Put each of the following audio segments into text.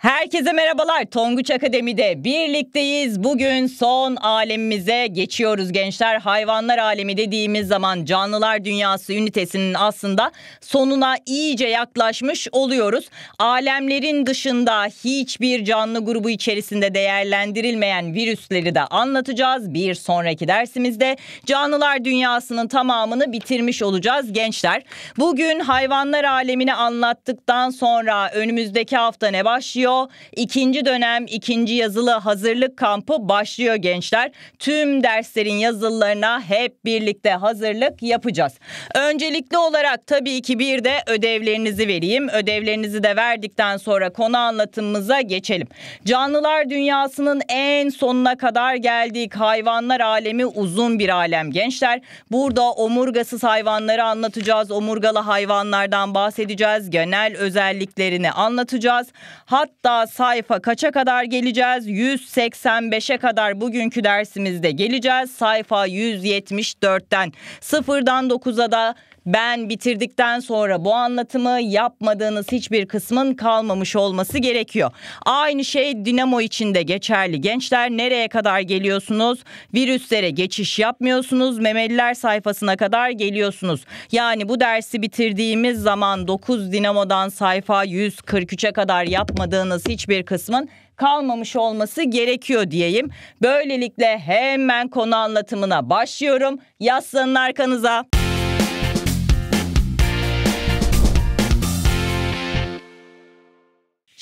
Herkese merhabalar. Tonguç Akademi'de birlikteyiz. Bugün son alemimize geçiyoruz gençler. Hayvanlar alemi dediğimiz zaman canlılar dünyası ünitesinin aslında sonuna iyice yaklaşmış oluyoruz. Alemlerin dışında hiçbir canlı grubu içerisinde değerlendirilmeyen virüsleri de anlatacağız. Bir sonraki dersimizde canlılar dünyasının tamamını bitirmiş olacağız gençler. Bugün hayvanlar alemini anlattıktan sonra önümüzdeki hafta ne başlıyor? başlıyor. İkinci dönem ikinci yazılı hazırlık kampı başlıyor gençler. Tüm derslerin yazılılarına hep birlikte hazırlık yapacağız. Öncelikli olarak tabii ki bir de ödevlerinizi vereyim. Ödevlerinizi de verdikten sonra konu anlatımımıza geçelim. Canlılar dünyasının en sonuna kadar geldik. Hayvanlar alemi uzun bir alem gençler. Burada omurgasız hayvanları anlatacağız. Omurgalı hayvanlardan bahsedeceğiz. Genel özelliklerini anlatacağız. Hatta Hatta sayfa kaça kadar geleceğiz? 185'e kadar bugünkü dersimizde geleceğiz. Sayfa 174'ten 0'dan 9'a da ben bitirdikten sonra bu anlatımı yapmadığınız hiçbir kısmın kalmamış olması gerekiyor. Aynı şey Dinamo için de geçerli. Gençler nereye kadar geliyorsunuz? Virüslere geçiş yapmıyorsunuz. Memeliler sayfasına kadar geliyorsunuz. Yani bu dersi bitirdiğimiz zaman 9 Dinamo'dan sayfa 143'e kadar yapmadığınız hiçbir kısmın kalmamış olması gerekiyor diyeyim. Böylelikle hemen konu anlatımına başlıyorum. Yaslanın arkanıza.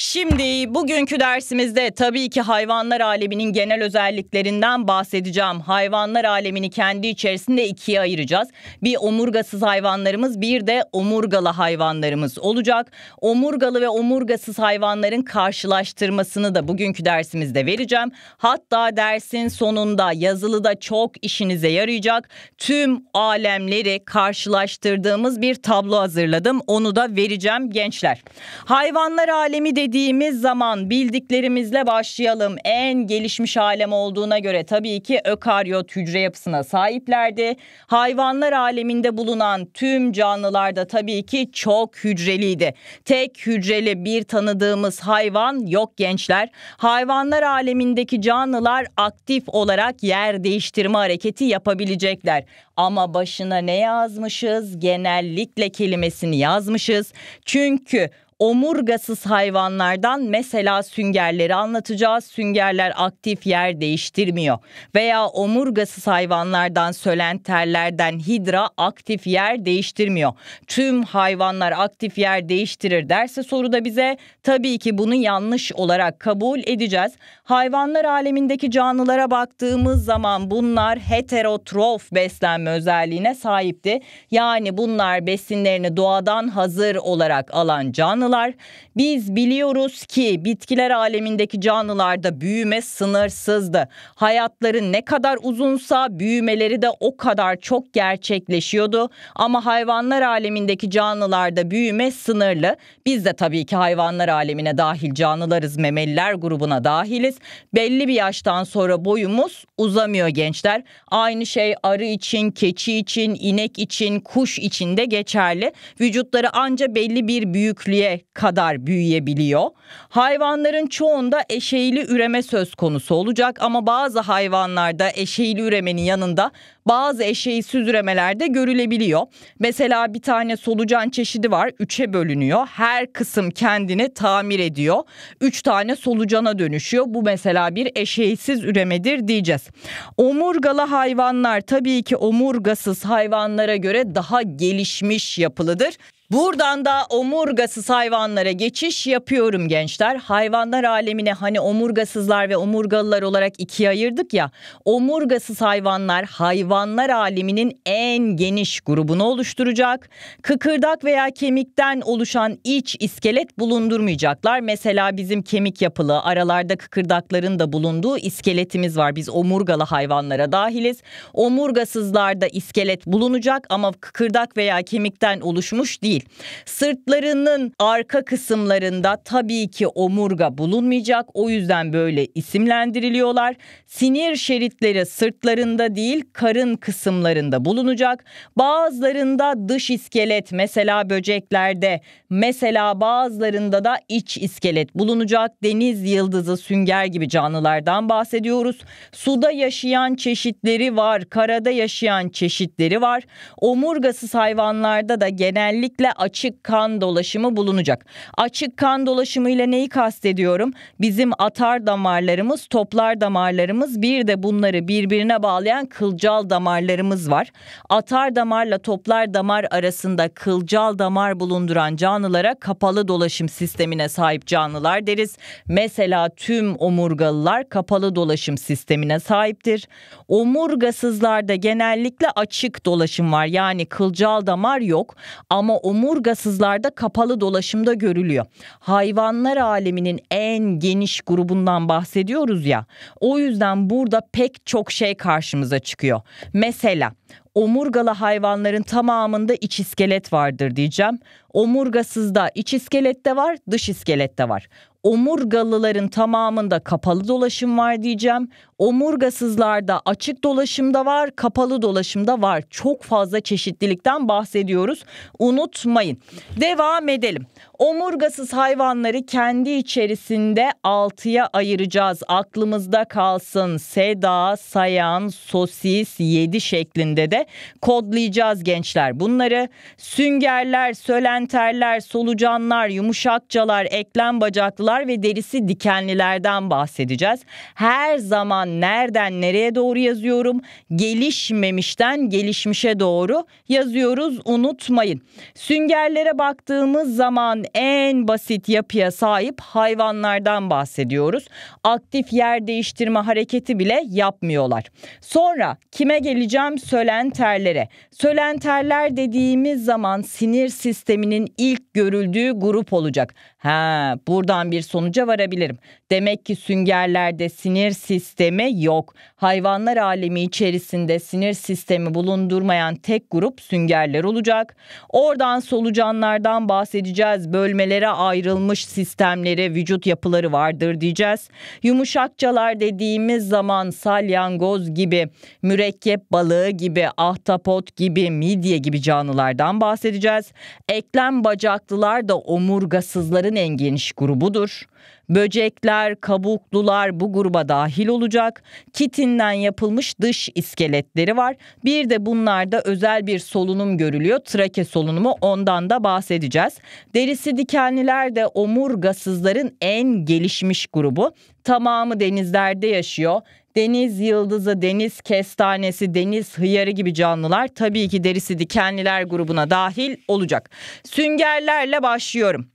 Şimdi bugünkü dersimizde tabii ki hayvanlar aleminin genel özelliklerinden bahsedeceğim. Hayvanlar alemini kendi içerisinde ikiye ayıracağız. Bir omurgasız hayvanlarımız bir de omurgalı hayvanlarımız olacak. Omurgalı ve omurgasız hayvanların karşılaştırmasını da bugünkü dersimizde vereceğim. Hatta dersin sonunda yazılıda çok işinize yarayacak tüm alemleri karşılaştırdığımız bir tablo hazırladım. Onu da vereceğim gençler. Hayvanlar alemi dedi dediğimiz zaman bildiklerimizle başlayalım. En gelişmiş alem olduğuna göre tabii ki ökaryot hücre yapısına sahiplerdi. Hayvanlar aleminde bulunan tüm canlılarda tabii ki çok hücreliydi. Tek hücreli bir tanıdığımız hayvan yok gençler. Hayvanlar alemindeki canlılar aktif olarak yer değiştirme hareketi yapabilecekler. Ama başına ne yazmışız? Genellikle kelimesini yazmışız. Çünkü omurgasız hayvanlardan mesela süngerleri anlatacağız. Süngerler aktif yer değiştirmiyor. Veya omurgasız hayvanlardan sölenterlerden hidra aktif yer değiştirmiyor. Tüm hayvanlar aktif yer değiştirir derse soruda bize tabii ki bunu yanlış olarak kabul edeceğiz. Hayvanlar alemindeki canlılara baktığımız zaman bunlar heterotrof beslenme özelliğine sahipti. Yani bunlar besinlerini doğadan hazır olarak alan canlı canlılar. Biz biliyoruz ki bitkiler alemindeki canlılarda büyüme sınırsızdı. Hayatları ne kadar uzunsa büyümeleri de o kadar çok gerçekleşiyordu. Ama hayvanlar alemindeki canlılarda büyüme sınırlı. Biz de tabii ki hayvanlar alemine dahil canlılarız. Memeliler grubuna dahiliz. Belli bir yaştan sonra boyumuz uzamıyor gençler. Aynı şey arı için, keçi için, inek için, kuş için de geçerli. Vücutları anca belli bir büyüklüğe kadar büyüyebiliyor. Hayvanların çoğunda eşeğli üreme söz konusu olacak ama bazı hayvanlarda eşeğli üremenin yanında bazı eşeğsiz üremeler de görülebiliyor. Mesela bir tane solucan çeşidi var üçe bölünüyor. Her kısım kendini tamir ediyor. Üç tane solucana dönüşüyor. Bu mesela bir eşeğsiz üremedir diyeceğiz. Omurgalı hayvanlar tabii ki omurgasız hayvanlara göre daha gelişmiş yapılıdır. Buradan da omurgasız hayvanlara geçiş yapıyorum gençler. Hayvanlar alemine hani omurgasızlar ve omurgalılar olarak ikiye ayırdık ya. Omurgasız hayvanlar hayvanlar aleminin en geniş grubunu oluşturacak. Kıkırdak veya kemikten oluşan iç iskelet bulundurmayacaklar. Mesela bizim kemik yapılı aralarda kıkırdakların da bulunduğu iskeletimiz var. Biz omurgalı hayvanlara dahiliz. Omurgasızlarda iskelet bulunacak ama kıkırdak veya kemikten oluşmuş değil değil. Sırtlarının arka kısımlarında tabii ki omurga bulunmayacak. O yüzden böyle isimlendiriliyorlar. Sinir şeritleri sırtlarında değil karın kısımlarında bulunacak. Bazılarında dış iskelet mesela böceklerde mesela bazılarında da iç iskelet bulunacak. Deniz yıldızı sünger gibi canlılardan bahsediyoruz. Suda yaşayan çeşitleri var, karada yaşayan çeşitleri var. Omurgasız hayvanlarda da genellikle kesinlikle açık kan dolaşımı bulunacak. Açık kan dolaşımı ile neyi kastediyorum? Bizim atar damarlarımız, toplar damarlarımız bir de bunları birbirine bağlayan kılcal damarlarımız var. Atar damarla toplar damar arasında kılcal damar bulunduran canlılara kapalı dolaşım sistemine sahip canlılar deriz. Mesela tüm omurgalılar kapalı dolaşım sistemine sahiptir. Omurgasızlarda genellikle açık dolaşım var. Yani kılcal damar yok ama omurgasızlarda omurgasızlarda kapalı dolaşımda görülüyor. Hayvanlar aleminin en geniş grubundan bahsediyoruz ya. O yüzden burada pek çok şey karşımıza çıkıyor. Mesela omurgalı hayvanların tamamında iç iskelet vardır diyeceğim. Omurgasızda iç iskelette var, dış iskelette var. Omurgalıların tamamında kapalı dolaşım var diyeceğim. Omurgasızlarda açık dolaşımda var, kapalı dolaşımda var. Çok fazla çeşitlilikten bahsediyoruz. Unutmayın. Devam edelim. Omurgasız hayvanları kendi içerisinde altıya ayıracağız. Aklımızda kalsın seda, sayan, sosis, yedi şeklinde de kodlayacağız gençler. Bunları süngerler, sölenterler, solucanlar, yumuşakçalar, eklem bacaklılar ve derisi dikenlilerden bahsedeceğiz. Her zaman nereden nereye doğru yazıyorum? Gelişmemişten gelişmişe doğru yazıyoruz unutmayın. Süngerlere baktığımız zaman en basit yapıya sahip hayvanlardan bahsediyoruz. Aktif yer değiştirme hareketi bile yapmıyorlar. Sonra kime geleceğim? Sölenterlere. Sölenterler dediğimiz zaman sinir sisteminin ilk görüldüğü grup olacak. Ha, buradan bir sonuca varabilirim. Demek ki süngerlerde sinir sistemi yok. Hayvanlar alemi içerisinde sinir sistemi bulundurmayan tek grup süngerler olacak. Oradan solucanlardan bahsedeceğiz. Bölmelere ayrılmış sistemlere vücut yapıları vardır diyeceğiz. Yumuşakçalar dediğimiz zaman salyangoz gibi, mürekkep balığı gibi, ahtapot gibi, midye gibi canlılardan bahsedeceğiz. Eklem bacaklılar da omurgasızları canlıların en geniş grubudur. Böcekler, kabuklular bu gruba dahil olacak. Kitinden yapılmış dış iskeletleri var. Bir de bunlarda özel bir solunum görülüyor. Trake solunumu ondan da bahsedeceğiz. Derisi dikenliler de omurgasızların en gelişmiş grubu. Tamamı denizlerde yaşıyor. Deniz yıldızı, deniz kestanesi, deniz hıyarı gibi canlılar tabii ki derisi dikenliler grubuna dahil olacak. Süngerlerle başlıyorum.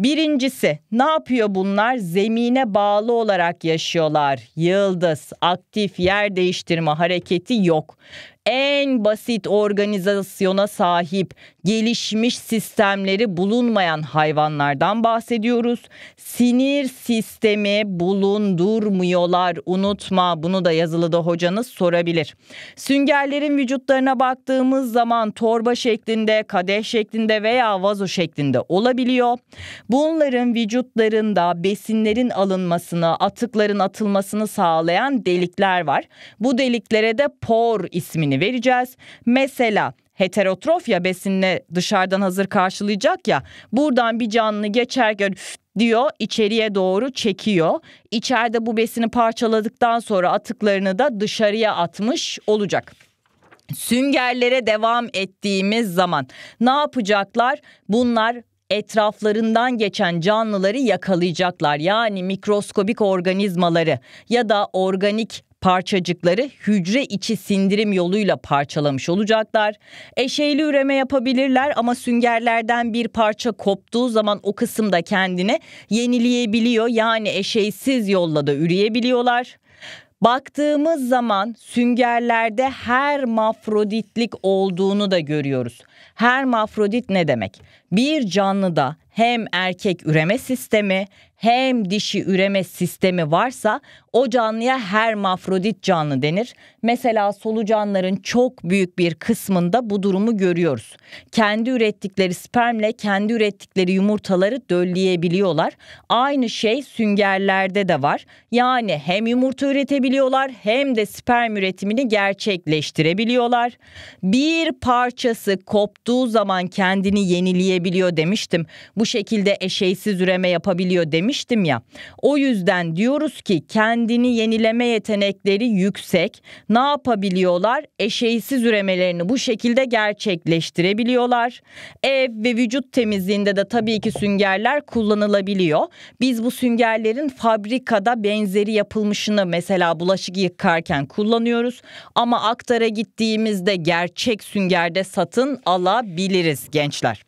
Birincisi ne yapıyor bunlar? Zemine bağlı olarak yaşıyorlar. Yıldız, aktif yer değiştirme hareketi yok en basit organizasyona sahip, gelişmiş sistemleri bulunmayan hayvanlardan bahsediyoruz. Sinir sistemi bulundurmuyorlar. Unutma bunu da yazılıda hocanız sorabilir. Süngerlerin vücutlarına baktığımız zaman torba şeklinde, kadeh şeklinde veya vazo şeklinde olabiliyor. Bunların vücutlarında besinlerin alınmasını, atıkların atılmasını sağlayan delikler var. Bu deliklere de por ismini vereceğiz. Mesela heterotrofya besinle dışarıdan hazır karşılayacak ya buradan bir canlı geçerken diyor içeriye doğru çekiyor. İçeride bu besini parçaladıktan sonra atıklarını da dışarıya atmış olacak. Süngerlere devam ettiğimiz zaman ne yapacaklar? Bunlar etraflarından geçen canlıları yakalayacaklar. Yani mikroskobik organizmaları ya da organik Parçacıkları hücre içi sindirim yoluyla parçalamış olacaklar. Eşeyli üreme yapabilirler ama süngerlerden bir parça koptuğu zaman o kısımda kendini yenileyebiliyor. Yani eşeysiz yolla da üreyebiliyorlar. Baktığımız zaman süngerlerde her mafroditlik olduğunu da görüyoruz. Her mafrodit ne demek? Bir canlıda hem erkek üreme sistemi hem dişi üreme sistemi varsa o canlıya hermafrodit canlı denir. Mesela solucanların çok büyük bir kısmında bu durumu görüyoruz. Kendi ürettikleri spermle kendi ürettikleri yumurtaları dölleyebiliyorlar. Aynı şey süngerlerde de var. Yani hem yumurta üretebiliyorlar hem de sperm üretimini gerçekleştirebiliyorlar. Bir parçası koptuğu zaman kendini yenileyebiliyor demiştim. Bu şekilde eşeysiz üreme yapabiliyor demiştim demiştim ya. O yüzden diyoruz ki kendini yenileme yetenekleri yüksek. Ne yapabiliyorlar? Eşeğsiz üremelerini bu şekilde gerçekleştirebiliyorlar. Ev ve vücut temizliğinde de tabii ki süngerler kullanılabiliyor. Biz bu süngerlerin fabrikada benzeri yapılmışını mesela bulaşık yıkarken kullanıyoruz. Ama aktara gittiğimizde gerçek süngerde satın alabiliriz gençler.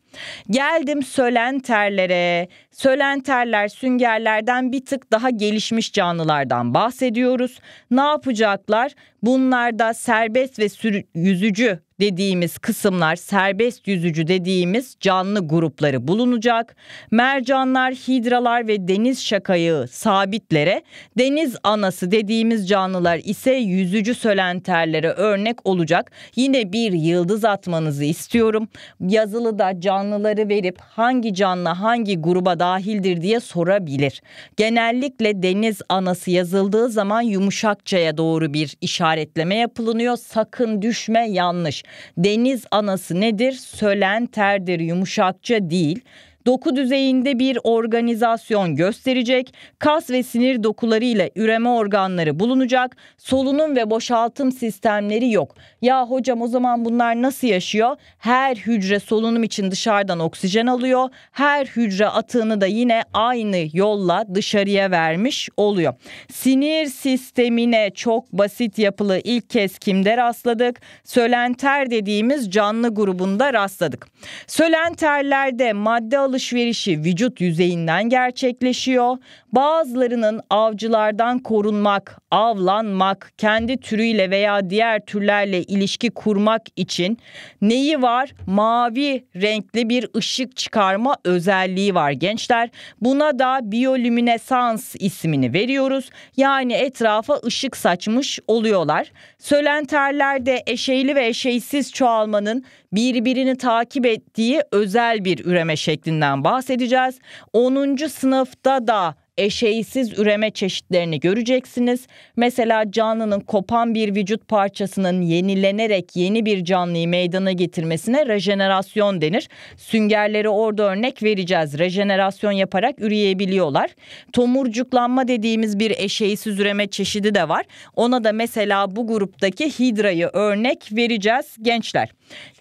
Geldim sölenterlere. Sölenterler süngerlerden bir tık daha gelişmiş canlılardan bahsediyoruz. Ne yapacaklar? Bunlarda serbest ve sürü, yüzücü dediğimiz kısımlar serbest yüzücü dediğimiz canlı grupları bulunacak. Mercanlar, hidralar ve deniz şakayığı sabitlere, deniz anası dediğimiz canlılar ise yüzücü sölenterlere örnek olacak. Yine bir yıldız atmanızı istiyorum. yazılı da canlıları verip hangi canlı hangi gruba dahildir diye sorabilir. Genellikle deniz anası yazıldığı zaman yumuşakçaya doğru bir işaretleme yapılınıyor. Sakın düşme yanlış. Deniz anası nedir? Sölen terdir, yumuşakça değil doku düzeyinde bir organizasyon gösterecek, kas ve sinir dokuları ile üreme organları bulunacak, solunum ve boşaltım sistemleri yok. Ya hocam o zaman bunlar nasıl yaşıyor? Her hücre solunum için dışarıdan oksijen alıyor, her hücre atığını da yine aynı yolla dışarıya vermiş oluyor. Sinir sistemine çok basit yapılı ilk kez kimde rastladık? Sölenter dediğimiz canlı grubunda rastladık. Sölenterlerde madde alışverişi vücut yüzeyinden gerçekleşiyor. Bazılarının avcılardan korunmak, avlanmak, kendi türüyle veya diğer türlerle ilişki kurmak için neyi var? Mavi renkli bir ışık çıkarma özelliği var gençler. Buna da biyolüminesans ismini veriyoruz. Yani etrafa ışık saçmış oluyorlar. Sölenterlerde eşeyli ve eşeysiz çoğalmanın birbirini takip ettiği özel bir üreme şeklinden eğitiminden bahsedeceğiz. 10. sınıfta da eşeğsiz üreme çeşitlerini göreceksiniz. Mesela canlının kopan bir vücut parçasının yenilenerek yeni bir canlıyı meydana getirmesine rejenerasyon denir. Süngerleri orada örnek vereceğiz. Rejenerasyon yaparak üreyebiliyorlar. Tomurcuklanma dediğimiz bir eşeğsiz üreme çeşidi de var. Ona da mesela bu gruptaki hidrayı örnek vereceğiz gençler.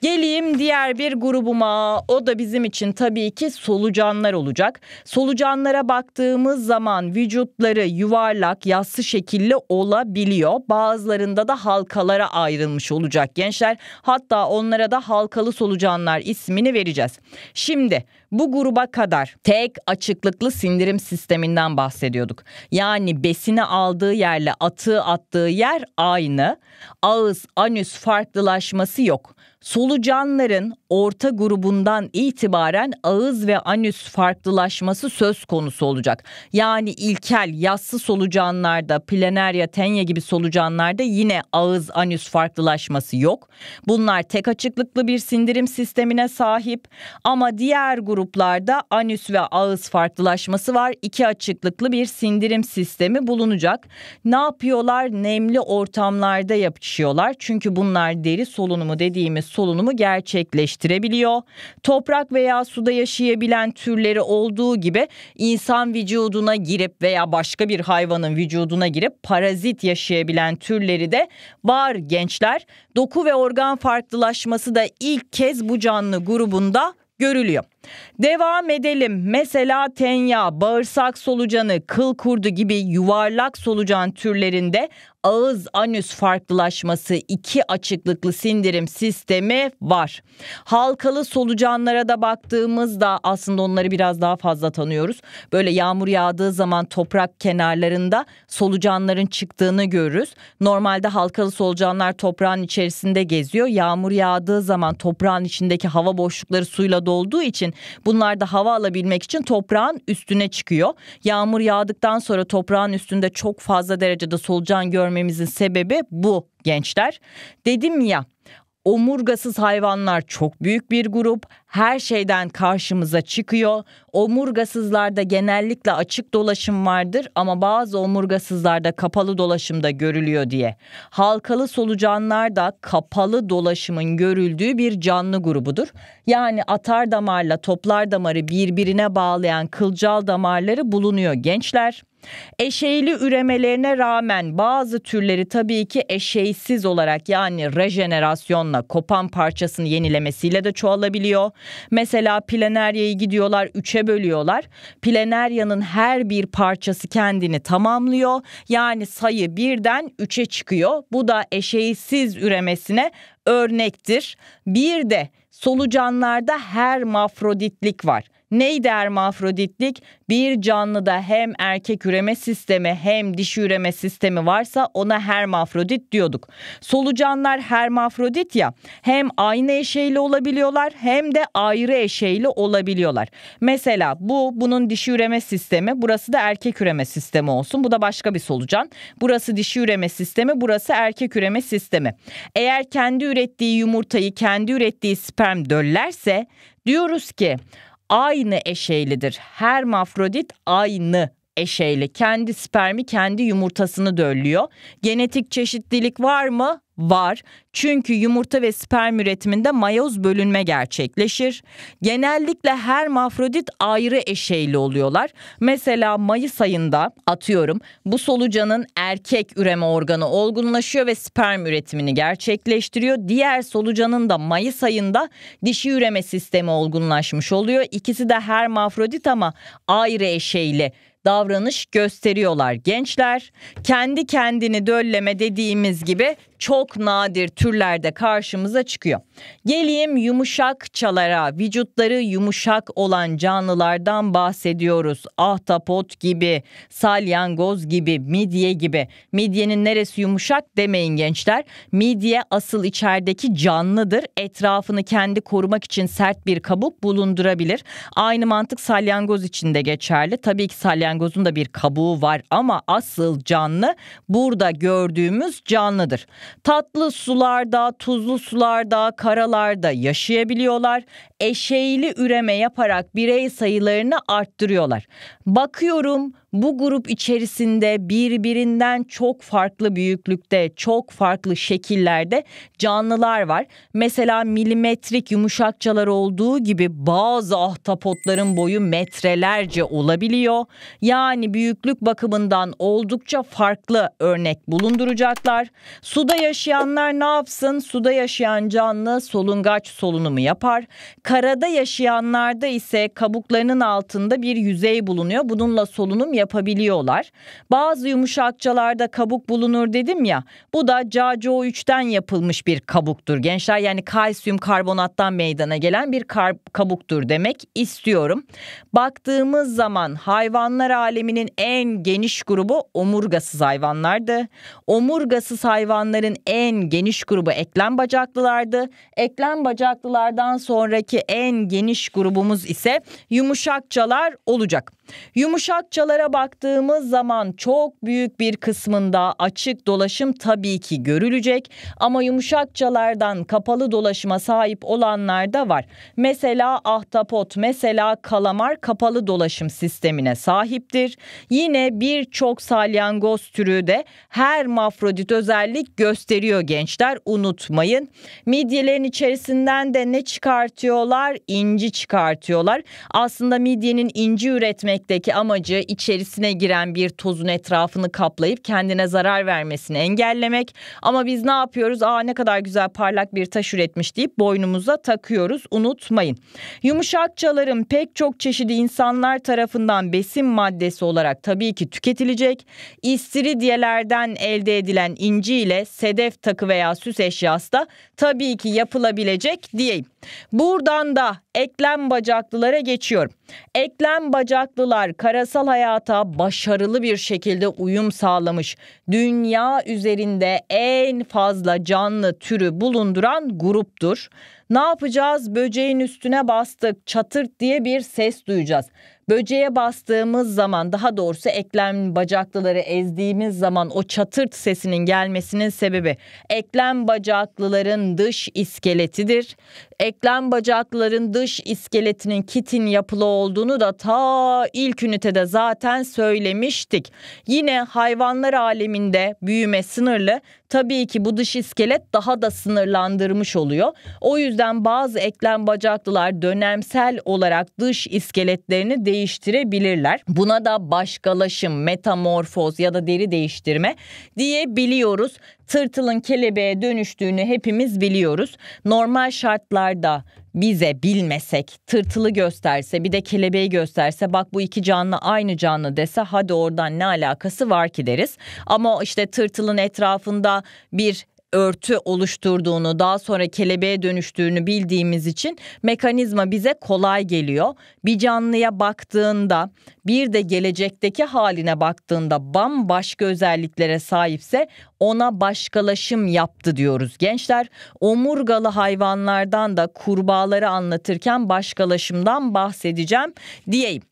Geleyim diğer bir grubuma. O da bizim için tabii ki solucanlar olacak. Solucanlara baktığımız zaman vücutları yuvarlak, yassı şekilli olabiliyor. Bazılarında da halkalara ayrılmış olacak gençler. Hatta onlara da halkalı solucanlar ismini vereceğiz. Şimdi bu gruba kadar tek açıklıklı sindirim sisteminden bahsediyorduk. Yani besini aldığı yerle atığı attığı yer aynı. Ağız, anüs farklılaşması yok. Solucanların orta grubundan itibaren ağız ve anüs farklılaşması söz konusu olacak. Yani ilkel yassı solucanlarda, planerya, tenya gibi solucanlarda yine ağız anüs farklılaşması yok. Bunlar tek açıklıklı bir sindirim sistemine sahip ama diğer gruplarda anüs ve ağız farklılaşması var. İki açıklıklı bir sindirim sistemi bulunacak. Ne yapıyorlar? Nemli ortamlarda yapışıyorlar. Çünkü bunlar deri solunumu dediğimiz solunumu gerçekleştiriyor geliştirebiliyor. Toprak veya suda yaşayabilen türleri olduğu gibi insan vücuduna girip veya başka bir hayvanın vücuduna girip parazit yaşayabilen türleri de var gençler. Doku ve organ farklılaşması da ilk kez bu canlı grubunda görülüyor. Devam edelim. Mesela tenya, bağırsak solucanı, kıl kurdu gibi yuvarlak solucan türlerinde ağız anüs farklılaşması, iki açıklıklı sindirim sistemi var. Halkalı solucanlara da baktığımızda aslında onları biraz daha fazla tanıyoruz. Böyle yağmur yağdığı zaman toprak kenarlarında solucanların çıktığını görürüz. Normalde halkalı solucanlar toprağın içerisinde geziyor. Yağmur yağdığı zaman toprağın içindeki hava boşlukları suyla dolduğu için bunlar da hava alabilmek için toprağın üstüne çıkıyor. Yağmur yağdıktan sonra toprağın üstünde çok fazla derecede solucan görmek görmemizin sebebi bu gençler. Dedim ya Omurgasız hayvanlar çok büyük bir grup. Her şeyden karşımıza çıkıyor. Omurgasızlarda genellikle açık dolaşım vardır ama bazı omurgasızlarda kapalı dolaşımda görülüyor diye. Halkalı solucanlar da kapalı dolaşımın görüldüğü bir canlı grubudur. Yani atar damarla toplar damarı birbirine bağlayan kılcal damarları bulunuyor gençler. Eşeğli üremelerine rağmen bazı türleri tabii ki eşeğsiz olarak yani rejenerasyonla kopan parçasını yenilemesiyle de çoğalabiliyor. Mesela planeryayı gidiyorlar üçe bölüyorlar. Planeryanın her bir parçası kendini tamamlıyor. Yani sayı birden üçe çıkıyor. Bu da eşeğsiz üremesine örnektir. Bir de solucanlarda her mafroditlik var. Neydi hermafroditlik? Bir canlıda hem erkek üreme sistemi hem dişi üreme sistemi varsa ona hermafrodit diyorduk. Solucanlar hermafrodit ya hem aynı eşeyli olabiliyorlar hem de ayrı eşeyli olabiliyorlar. Mesela bu bunun dişi üreme sistemi burası da erkek üreme sistemi olsun bu da başka bir solucan. Burası dişi üreme sistemi burası erkek üreme sistemi. Eğer kendi ürettiği yumurtayı kendi ürettiği sperm döllerse diyoruz ki aynı eşeylidir. Hermafrodit aynı eşeyli. Kendi spermi kendi yumurtasını döllüyor. Genetik çeşitlilik var mı? var. Çünkü yumurta ve sperm üretiminde mayoz bölünme gerçekleşir. Genellikle her mafrodit ayrı eşeyli oluyorlar. Mesela Mayıs ayında atıyorum bu solucanın erkek üreme organı olgunlaşıyor ve sperm üretimini gerçekleştiriyor. Diğer solucanın da Mayıs ayında dişi üreme sistemi olgunlaşmış oluyor. İkisi de her mafrodit ama ayrı eşeyli davranış gösteriyorlar gençler. Kendi kendini dölleme dediğimiz gibi çok nadir türlerde karşımıza çıkıyor. Geleyim yumuşak çalara, vücutları yumuşak olan canlılardan bahsediyoruz. Ahtapot gibi, salyangoz gibi, midye gibi. Midyenin neresi yumuşak demeyin gençler. Midye asıl içerideki canlıdır. Etrafını kendi korumak için sert bir kabuk bulundurabilir. Aynı mantık salyangoz için de geçerli. Tabii ki salyangozun da bir kabuğu var ama asıl canlı burada gördüğümüz canlıdır. Tatlı sularda, tuzlu sularda, karalarda yaşayabiliyorlar. Eşeğli üreme yaparak birey sayılarını arttırıyorlar. Bakıyorum bu grup içerisinde birbirinden çok farklı büyüklükte, çok farklı şekillerde canlılar var. Mesela milimetrik yumuşakçalar olduğu gibi bazı ahtapotların boyu metrelerce olabiliyor. Yani büyüklük bakımından oldukça farklı örnek bulunduracaklar. Suda yaşayanlar ne yapsın? Suda yaşayan canlı solungaç solunumu yapar. Karada yaşayanlarda ise kabuklarının altında bir yüzey bulunuyor. Bununla solunum yapabiliyorlar. Bazı yumuşakçalarda kabuk bulunur dedim ya. Bu da CaCO3'ten yapılmış bir kabuktur gençler. Yani kalsiyum karbonattan meydana gelen bir kar- kabuktur demek istiyorum. Baktığımız zaman hayvanlar aleminin en geniş grubu omurgasız hayvanlardı. Omurgasız hayvanların en geniş grubu eklem bacaklılardı. Eklem bacaklılardan sonraki en geniş grubumuz ise yumuşakçalar olacak. Yumuşakçalara baktığımız zaman çok büyük bir kısmında açık dolaşım tabii ki görülecek ama yumuşakçalardan kapalı dolaşıma sahip olanlar da var. Mesela ahtapot, mesela kalamar kapalı dolaşım sistemine sahiptir. Yine birçok salyangoz türü de her mafrodit özellik gösteriyor gençler unutmayın. Midyelerin içerisinden de ne çıkartıyorlar? İnci çıkartıyorlar. Aslında midyenin inci üretmek etmekteki amacı içerisine giren bir tozun etrafını kaplayıp kendine zarar vermesini engellemek. Ama biz ne yapıyoruz? Aa ne kadar güzel parlak bir taş üretmiş deyip boynumuza takıyoruz. Unutmayın. Yumuşak pek çok çeşidi insanlar tarafından besin maddesi olarak tabii ki tüketilecek. İstiridyelerden elde edilen inci ile sedef takı veya süs eşyası da tabii ki yapılabilecek diyeyim. Buradan da eklem bacaklılara geçiyorum. Eklem bacaklılar karasal hayata başarılı bir şekilde uyum sağlamış. Dünya üzerinde en fazla canlı türü bulunduran gruptur. Ne yapacağız? Böceğin üstüne bastık çatırt diye bir ses duyacağız. Böceğe bastığımız zaman daha doğrusu eklem bacaklıları ezdiğimiz zaman o çatırt sesinin gelmesinin sebebi eklem bacaklıların dış iskeletidir. Eklem bacakların dış iskeletinin kitin yapılı olduğunu da ta ilk ünitede zaten söylemiştik. Yine hayvanlar aleminde büyüme sınırlı. Tabii ki bu dış iskelet daha da sınırlandırmış oluyor. O yüzden bazı eklem bacaklılar dönemsel olarak dış iskeletlerini değiştiriyor değiştirebilirler. Buna da başkalaşım, metamorfoz ya da deri değiştirme diyebiliyoruz. Tırtılın kelebeğe dönüştüğünü hepimiz biliyoruz. Normal şartlarda bize bilmesek, tırtılı gösterse, bir de kelebeği gösterse, bak bu iki canlı aynı canlı dese hadi oradan ne alakası var ki deriz. Ama işte tırtılın etrafında bir örtü oluşturduğunu, daha sonra kelebeğe dönüştüğünü bildiğimiz için mekanizma bize kolay geliyor. Bir canlıya baktığında, bir de gelecekteki haline baktığında bambaşka özelliklere sahipse ona başkalaşım yaptı diyoruz gençler. Omurgalı hayvanlardan da kurbağaları anlatırken başkalaşımdan bahsedeceğim diyeyim.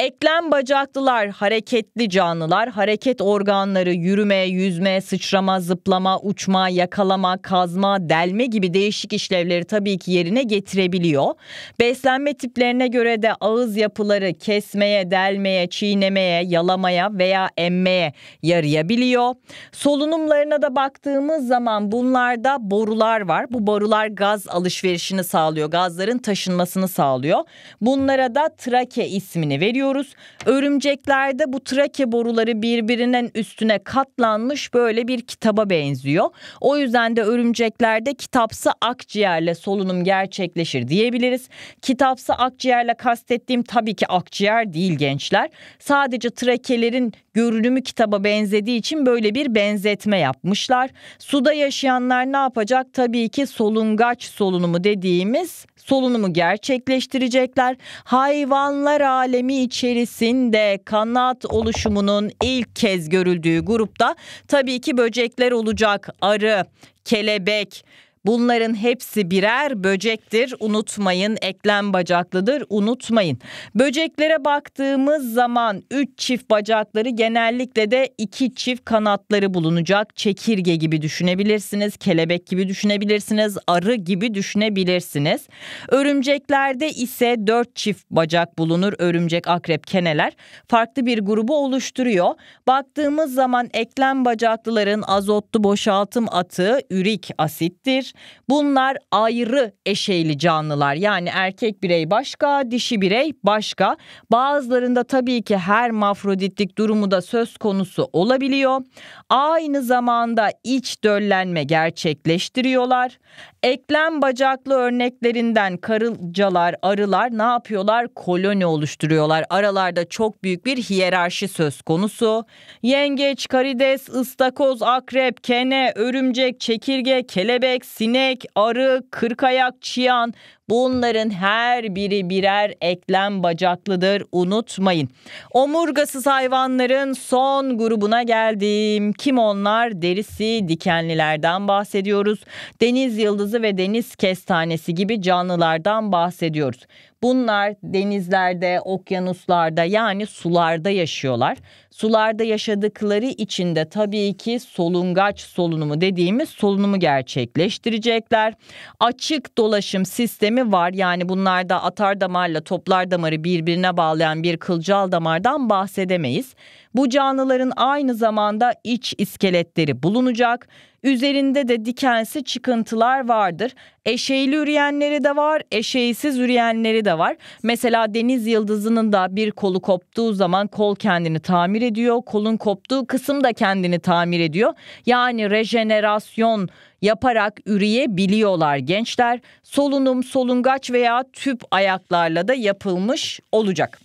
Eklem bacaklılar hareketli canlılar. Hareket organları yürüme, yüzme, sıçrama, zıplama, uçma, yakalama, kazma, delme gibi değişik işlevleri tabii ki yerine getirebiliyor. Beslenme tiplerine göre de ağız yapıları kesmeye, delmeye, çiğnemeye, yalamaya veya emmeye yarayabiliyor. Solunumlarına da baktığımız zaman bunlarda borular var. Bu borular gaz alışverişini sağlıyor. Gazların taşınmasını sağlıyor. Bunlara da trake ismini veriyor görüyoruz. Örümceklerde bu trake boruları birbirinin üstüne katlanmış böyle bir kitaba benziyor. O yüzden de örümceklerde kitapsı akciğerle solunum gerçekleşir diyebiliriz. Kitapsı akciğerle kastettiğim tabii ki akciğer değil gençler. Sadece trakelerin görünümü kitaba benzediği için böyle bir benzetme yapmışlar. Suda yaşayanlar ne yapacak? Tabii ki solungaç solunumu dediğimiz solunumu gerçekleştirecekler. Hayvanlar alemi içerisinde kanat oluşumunun ilk kez görüldüğü grupta tabii ki böcekler olacak. Arı, kelebek, Bunların hepsi birer böcektir. Unutmayın eklem bacaklıdır. Unutmayın. Böceklere baktığımız zaman 3 çift bacakları genellikle de 2 çift kanatları bulunacak. Çekirge gibi düşünebilirsiniz. Kelebek gibi düşünebilirsiniz. Arı gibi düşünebilirsiniz. Örümceklerde ise 4 çift bacak bulunur. Örümcek, akrep, keneler farklı bir grubu oluşturuyor. Baktığımız zaman eklem bacaklıların azotlu boşaltım atığı ürik asittir. Bunlar ayrı eşeyli canlılar. Yani erkek birey başka, dişi birey başka. Bazılarında tabii ki her mafroditlik durumu da söz konusu olabiliyor. Aynı zamanda iç döllenme gerçekleştiriyorlar. Eklem bacaklı örneklerinden karıncalar, arılar ne yapıyorlar? Koloni oluşturuyorlar. Aralarda çok büyük bir hiyerarşi söz konusu. Yengeç, karides, ıstakoz, akrep, kene, örümcek, çekirge, kelebek, sinek, arı, kırkayak, çiyan Bunların her biri birer eklem bacaklıdır unutmayın. Omurgasız hayvanların son grubuna geldim. Kim onlar? Derisi dikenlilerden bahsediyoruz. Deniz yıldızı ve deniz kestanesi gibi canlılardan bahsediyoruz. Bunlar denizlerde, okyanuslarda yani sularda yaşıyorlar. Sularda yaşadıkları için de tabii ki solungaç solunumu dediğimiz solunumu gerçekleştirecekler. Açık dolaşım sistemi var. Yani bunlarda atar damarla toplar damarı birbirine bağlayan bir kılcal damardan bahsedemeyiz. Bu canlıların aynı zamanda iç iskeletleri bulunacak Üzerinde de dikensi çıkıntılar vardır. Eşeğli üreyenleri de var, eşeğsiz üreyenleri de var. Mesela deniz yıldızının da bir kolu koptuğu zaman kol kendini tamir ediyor. Kolun koptuğu kısım da kendini tamir ediyor. Yani rejenerasyon yaparak üreyebiliyorlar gençler. Solunum, solungaç veya tüp ayaklarla da yapılmış olacak.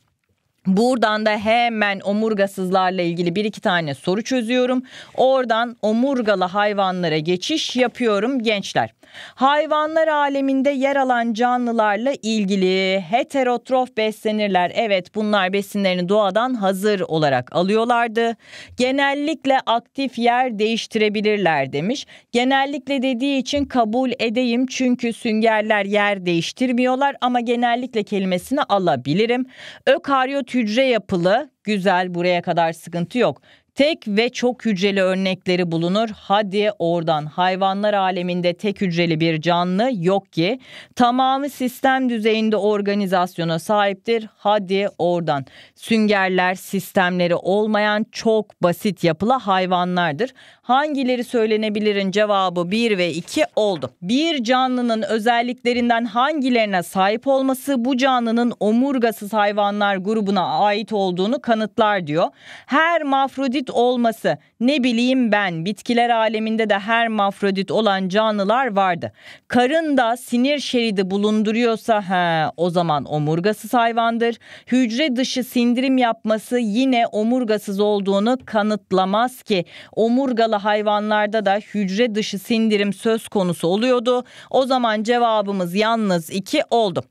Buradan da hemen omurgasızlarla ilgili bir iki tane soru çözüyorum. Oradan omurgalı hayvanlara geçiş yapıyorum gençler. Hayvanlar aleminde yer alan canlılarla ilgili heterotrof beslenirler. Evet bunlar besinlerini doğadan hazır olarak alıyorlardı. Genellikle aktif yer değiştirebilirler demiş. Genellikle dediği için kabul edeyim çünkü süngerler yer değiştirmiyorlar ama genellikle kelimesini alabilirim. Ökaryot hücre yapılı güzel buraya kadar sıkıntı yok. Tek ve çok hücreli örnekleri bulunur. Hadi oradan hayvanlar aleminde tek hücreli bir canlı yok ki. Tamamı sistem düzeyinde organizasyona sahiptir. Hadi oradan. Süngerler sistemleri olmayan çok basit yapılı hayvanlardır. Hangileri söylenebilirin cevabı 1 ve 2 oldu. Bir canlının özelliklerinden hangilerine sahip olması bu canlının omurgasız hayvanlar grubuna ait olduğunu kanıtlar diyor. Her mafrodit ait olması ne bileyim ben bitkiler aleminde de her hermafrodit olan canlılar vardı. Karın da sinir şeridi bulunduruyorsa he, o zaman omurgasız hayvandır. Hücre dışı sindirim yapması yine omurgasız olduğunu kanıtlamaz ki. Omurgalı hayvanlarda da hücre dışı sindirim söz konusu oluyordu. O zaman cevabımız yalnız iki oldu.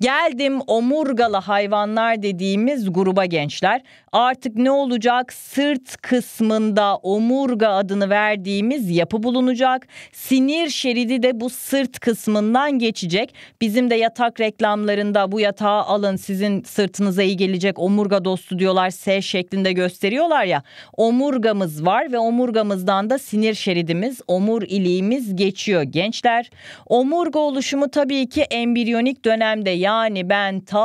Geldim omurgalı hayvanlar dediğimiz gruba gençler. Artık ne olacak? Sırt kısmında omurga, adını verdiğimiz yapı bulunacak. Sinir şeridi de bu sırt kısmından geçecek. Bizim de yatak reklamlarında bu yatağı alın sizin sırtınıza iyi gelecek omurga dostu diyorlar S şeklinde gösteriyorlar ya. Omurgamız var ve omurgamızdan da sinir şeridimiz, omur iliğimiz geçiyor gençler. Omurga oluşumu tabii ki embriyonik dönemde yani ben ta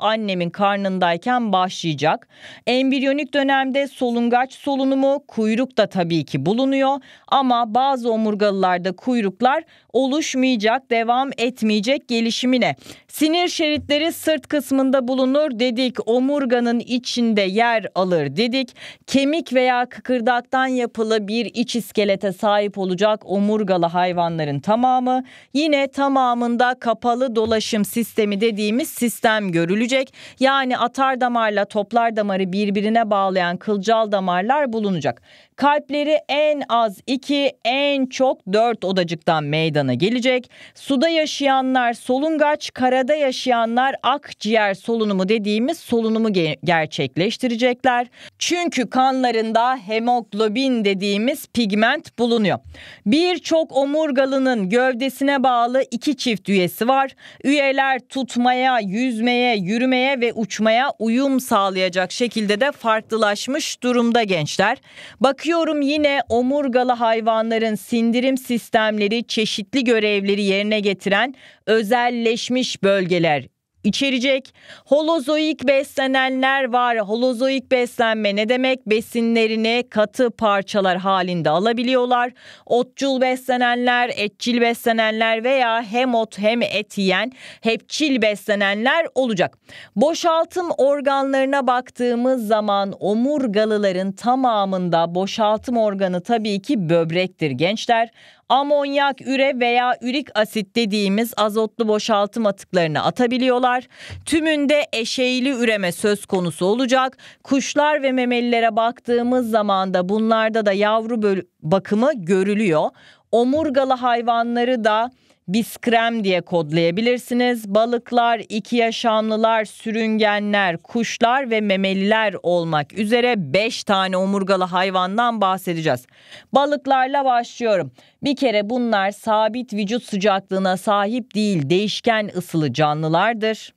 annemin karnındayken başlayacak. Embriyonik dönemde solungaç solunumu, kuyu kuyruk da tabii ki bulunuyor ama bazı omurgalılarda kuyruklar oluşmayacak, devam etmeyecek gelişimine. Sinir şeritleri sırt kısmında bulunur dedik. Omurganın içinde yer alır dedik. Kemik veya kıkırdaktan yapılı bir iç iskelete sahip olacak omurgalı hayvanların tamamı. Yine tamamında kapalı dolaşım sistemi dediğimiz sistem görülecek. Yani atar damarla toplar damarı birbirine bağlayan kılcal damarlar bulunacak. Kalpleri en az 2, en çok 4 odacıktan meydana gelecek. Suda yaşayanlar solungaç, karada yaşayanlar akciğer solunumu dediğimiz solunumu ge- gerçekleştirecekler. Çünkü kanlarında hemoglobin dediğimiz pigment bulunuyor. Birçok omurgalının gövdesine bağlı iki çift üyesi var. Üyeler tutmaya, yüzmeye, yürümeye ve uçmaya uyum sağlayacak şekilde de farklılaşmış durumda gençler. Bakın. Okuyorum yine omurgalı hayvanların sindirim sistemleri çeşitli görevleri yerine getiren özelleşmiş bölgeler içerecek. Holozoik beslenenler var. Holozoik beslenme ne demek? Besinlerini katı parçalar halinde alabiliyorlar. Otçul beslenenler, etçil beslenenler veya hem ot hem et yiyen hepçil beslenenler olacak. Boşaltım organlarına baktığımız zaman omurgalıların tamamında boşaltım organı tabii ki böbrektir gençler amonyak, üre veya ürik asit dediğimiz azotlu boşaltım atıklarını atabiliyorlar. Tümünde eşeğli üreme söz konusu olacak. Kuşlar ve memelilere baktığımız zaman da bunlarda da yavru bakımı görülüyor. Omurgalı hayvanları da biskrem diye kodlayabilirsiniz. Balıklar, iki yaşamlılar, sürüngenler, kuşlar ve memeliler olmak üzere 5 tane omurgalı hayvandan bahsedeceğiz. Balıklarla başlıyorum. Bir kere bunlar sabit vücut sıcaklığına sahip değil, değişken ısılı canlılardır.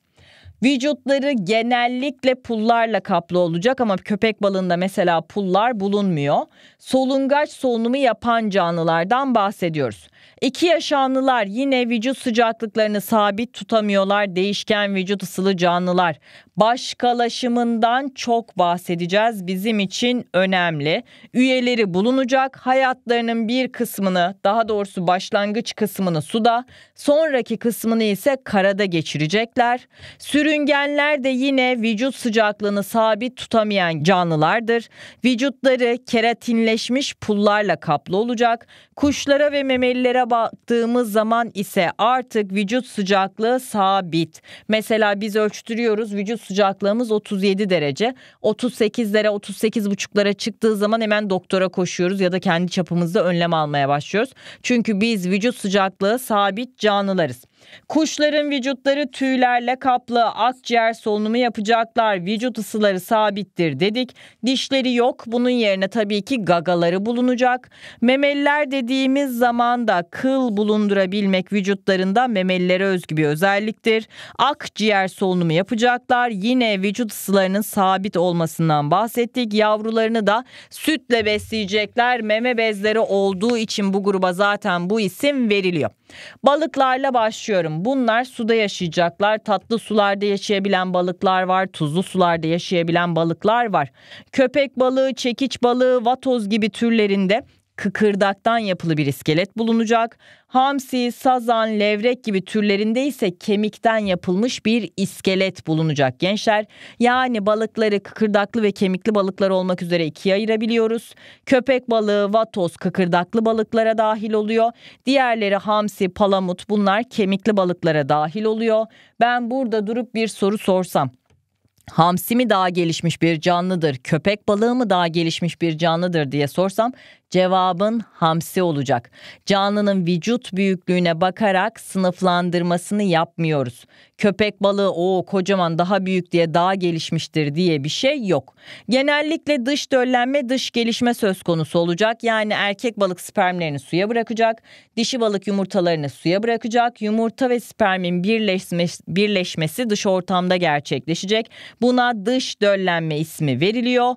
Vücutları genellikle pullarla kaplı olacak ama köpek balığında mesela pullar bulunmuyor. Solungaç solunumu yapan canlılardan bahsediyoruz. İki yaşanlılar yine vücut sıcaklıklarını sabit tutamıyorlar. Değişken vücut ısılı canlılar. Başkalaşımından çok bahsedeceğiz. Bizim için önemli. Üyeleri bulunacak. Hayatlarının bir kısmını, daha doğrusu başlangıç kısmını suda, sonraki kısmını ise karada geçirecekler. Sürüngenler de yine vücut sıcaklığını sabit tutamayan canlılardır. Vücutları keratinleşmiş pullarla kaplı olacak. Kuşlara ve memelilere baktığımız zaman ise artık vücut sıcaklığı sabit. Mesela biz ölçtürüyoruz vücut sıcaklığımız 37 derece. 38'lere 38,5'lara çıktığı zaman hemen doktora koşuyoruz ya da kendi çapımızda önlem almaya başlıyoruz. Çünkü biz vücut sıcaklığı sabit canlılarız. Kuşların vücutları tüylerle kaplı akciğer solunumu yapacaklar. Vücut ısıları sabittir dedik. Dişleri yok. Bunun yerine tabii ki gagaları bulunacak. Memeliler dediğimiz zaman da kıl bulundurabilmek vücutlarında memelilere özgü bir özelliktir. Akciğer solunumu yapacaklar. Yine vücut ısılarının sabit olmasından bahsettik. Yavrularını da sütle besleyecekler. Meme bezleri olduğu için bu gruba zaten bu isim veriliyor. Balıklarla başlıyorum. Bunlar suda yaşayacaklar. Tatlı sularda yaşayabilen balıklar var. Tuzlu sularda yaşayabilen balıklar var. Köpek balığı, çekiç balığı, vatoz gibi türlerinde kıkırdaktan yapılı bir iskelet bulunacak. Hamsi, sazan, levrek gibi türlerinde ise kemikten yapılmış bir iskelet bulunacak gençler. Yani balıkları kıkırdaklı ve kemikli balıklar olmak üzere ikiye ayırabiliyoruz. Köpek balığı, vatos kıkırdaklı balıklara dahil oluyor. Diğerleri hamsi, palamut bunlar kemikli balıklara dahil oluyor. Ben burada durup bir soru sorsam Hamsi mi daha gelişmiş bir canlıdır, köpek balığı mı daha gelişmiş bir canlıdır diye sorsam Cevabın hamsi olacak. Canlının vücut büyüklüğüne bakarak sınıflandırmasını yapmıyoruz. Köpek balığı o kocaman daha büyük diye daha gelişmiştir diye bir şey yok. Genellikle dış döllenme dış gelişme söz konusu olacak. Yani erkek balık spermlerini suya bırakacak, dişi balık yumurtalarını suya bırakacak. Yumurta ve spermin birleşmesi, birleşmesi dış ortamda gerçekleşecek. Buna dış döllenme ismi veriliyor.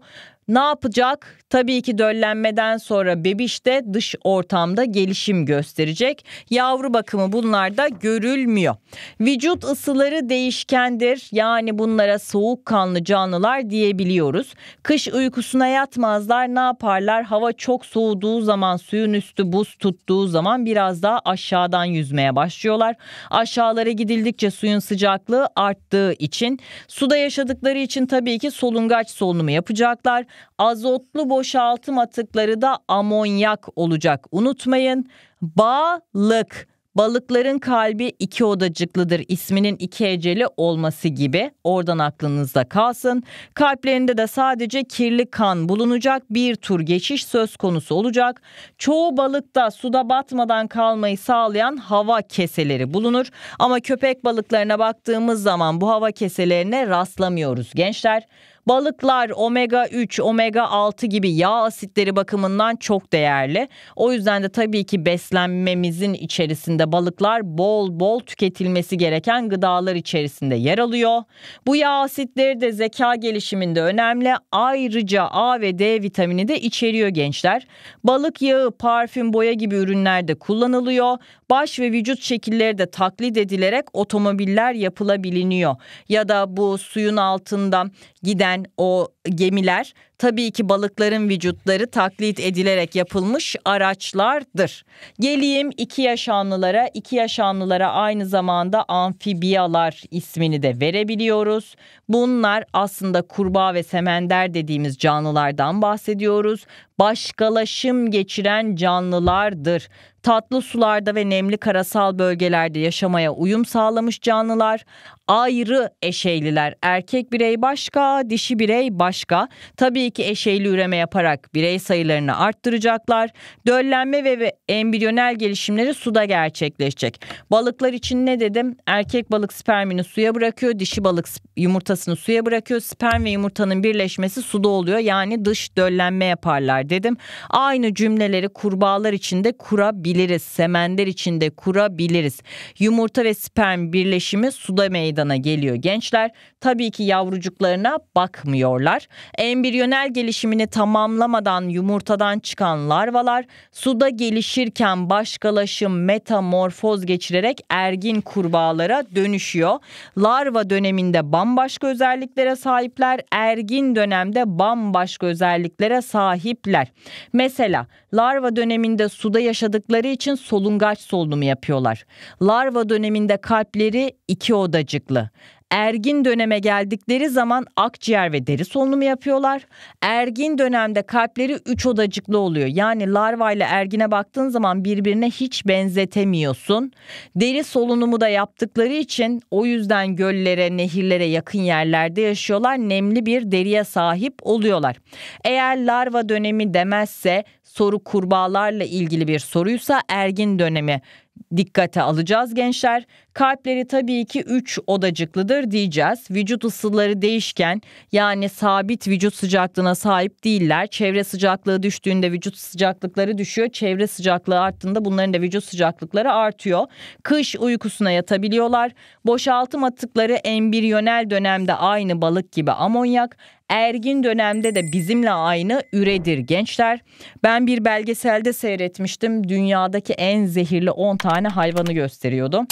Ne yapacak? Tabii ki döllenmeden sonra bebiş de dış ortamda gelişim gösterecek. Yavru bakımı bunlarda görülmüyor. Vücut ısıları değişkendir. Yani bunlara soğuk kanlı canlılar diyebiliyoruz. Kış uykusuna yatmazlar. Ne yaparlar? Hava çok soğuduğu zaman, suyun üstü buz tuttuğu zaman biraz daha aşağıdan yüzmeye başlıyorlar. Aşağılara gidildikçe suyun sıcaklığı arttığı için, suda yaşadıkları için tabii ki solungaç solunumu yapacaklar Azotlu boşaltım atıkları da amonyak olacak. Unutmayın balık Balıkların kalbi iki odacıklıdır İsminin iki heceli olması gibi oradan aklınızda kalsın. Kalplerinde de sadece kirli kan bulunacak bir tur geçiş söz konusu olacak. Çoğu balıkta suda batmadan kalmayı sağlayan hava keseleri bulunur. Ama köpek balıklarına baktığımız zaman bu hava keselerine rastlamıyoruz gençler. Balıklar omega 3, omega 6 gibi yağ asitleri bakımından çok değerli. O yüzden de tabii ki beslenmemizin içerisinde balıklar bol bol tüketilmesi gereken gıdalar içerisinde yer alıyor. Bu yağ asitleri de zeka gelişiminde önemli. Ayrıca A ve D vitamini de içeriyor gençler. Balık yağı, parfüm, boya gibi ürünlerde kullanılıyor. Baş ve vücut şekilleri de taklit edilerek otomobiller yapılabiliniyor. Ya da bu suyun altında giden o gemiler tabii ki balıkların vücutları taklit edilerek yapılmış araçlardır. Geleyim iki yaşanlılara. iki yaşanlılara aynı zamanda amfibiyalar ismini de verebiliyoruz. Bunlar aslında kurbağa ve semender dediğimiz canlılardan bahsediyoruz. Başkalaşım geçiren canlılardır tatlı sularda ve nemli karasal bölgelerde yaşamaya uyum sağlamış canlılar, ayrı eşeyliler. Erkek birey başka, dişi birey başka. Tabii ki eşeyli üreme yaparak birey sayılarını arttıracaklar. Döllenme ve embriyonel gelişimleri suda gerçekleşecek. Balıklar için ne dedim? Erkek balık spermini suya bırakıyor, dişi balık yumurtasını suya bırakıyor. Sperm ve yumurtanın birleşmesi suda oluyor. Yani dış döllenme yaparlar dedim. Aynı cümleleri kurbağalar için de kurabiliriz. Semender için de kurabiliriz. Yumurta ve sperm birleşimi suda meydana meydana geliyor gençler. Tabii ki yavrucuklarına bakmıyorlar. Embriyonel gelişimini tamamlamadan yumurtadan çıkan larvalar suda gelişirken başkalaşım, metamorfoz geçirerek ergin kurbağalara dönüşüyor. Larva döneminde bambaşka özelliklere sahipler, ergin dönemde bambaşka özelliklere sahipler. Mesela larva döneminde suda yaşadıkları için solungaç solunumu yapıyorlar. Larva döneminde kalpleri iki odacık, sağlıklı. Ergin döneme geldikleri zaman akciğer ve deri solunumu yapıyorlar. Ergin dönemde kalpleri üç odacıklı oluyor. Yani larva ile ergine baktığın zaman birbirine hiç benzetemiyorsun. Deri solunumu da yaptıkları için o yüzden göllere, nehirlere yakın yerlerde yaşıyorlar. Nemli bir deriye sahip oluyorlar. Eğer larva dönemi demezse soru kurbağalarla ilgili bir soruysa ergin dönemi dikkate alacağız gençler. Kalpleri tabii ki 3 odacıklıdır diyeceğiz. Vücut ısıları değişken yani sabit vücut sıcaklığına sahip değiller. Çevre sıcaklığı düştüğünde vücut sıcaklıkları düşüyor. Çevre sıcaklığı arttığında bunların da vücut sıcaklıkları artıyor. Kış uykusuna yatabiliyorlar. Boşaltım atıkları embriyonel dönemde aynı balık gibi amonyak. Ergin dönemde de bizimle aynı üredir gençler. Ben bir belgeselde seyretmiştim. Dünyadaki en zehirli 10 tane hayvanı gösteriyordu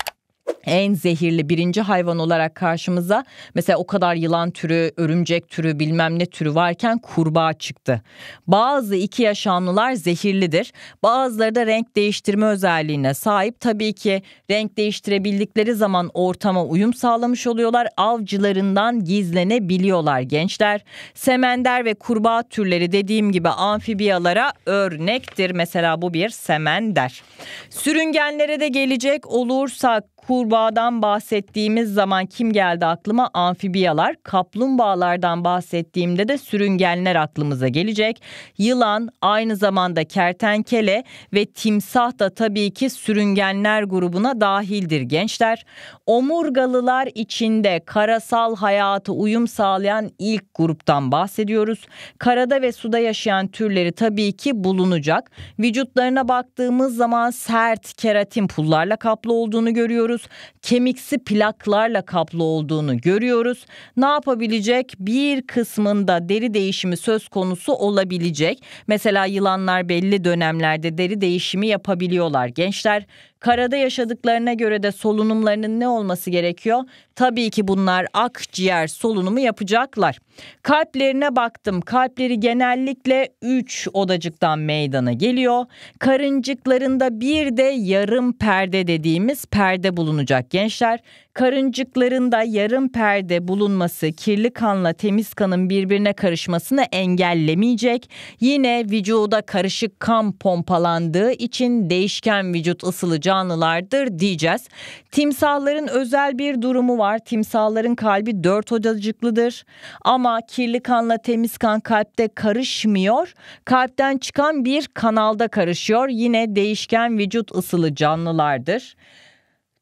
en zehirli birinci hayvan olarak karşımıza mesela o kadar yılan türü, örümcek türü bilmem ne türü varken kurbağa çıktı. Bazı iki yaşamlılar zehirlidir. Bazıları da renk değiştirme özelliğine sahip. Tabii ki renk değiştirebildikleri zaman ortama uyum sağlamış oluyorlar. Avcılarından gizlenebiliyorlar gençler. Semender ve kurbağa türleri dediğim gibi amfibiyalara örnektir. Mesela bu bir semender. Sürüngenlere de gelecek olursak kurbağadan bahsettiğimiz zaman kim geldi aklıma? Amfibiyalar. Kaplumbağalardan bahsettiğimde de sürüngenler aklımıza gelecek. Yılan, aynı zamanda kertenkele ve timsah da tabii ki sürüngenler grubuna dahildir gençler. Omurgalılar içinde karasal hayatı uyum sağlayan ilk gruptan bahsediyoruz. Karada ve suda yaşayan türleri tabii ki bulunacak. Vücutlarına baktığımız zaman sert keratin pullarla kaplı olduğunu görüyoruz görüyoruz. Kemiksi plaklarla kaplı olduğunu görüyoruz. Ne yapabilecek? Bir kısmında deri değişimi söz konusu olabilecek. Mesela yılanlar belli dönemlerde deri değişimi yapabiliyorlar gençler. Karada yaşadıklarına göre de solunumlarının ne olması gerekiyor? Tabii ki bunlar akciğer solunumu yapacaklar. Kalplerine baktım. Kalpleri genellikle 3 odacıktan meydana geliyor. Karıncıklarında bir de yarım perde dediğimiz perde bulunacak gençler. Karıncıklarında yarım perde bulunması kirli kanla temiz kanın birbirine karışmasını engellemeyecek. Yine vücuda karışık kan pompalandığı için değişken vücut ısılı canlılardır diyeceğiz. Timsahların özel bir durumu var. Timsahların kalbi dört odacıklıdır. Ama kirli kanla temiz kan kalpte karışmıyor. Kalpten çıkan bir kanalda karışıyor. Yine değişken vücut ısılı canlılardır.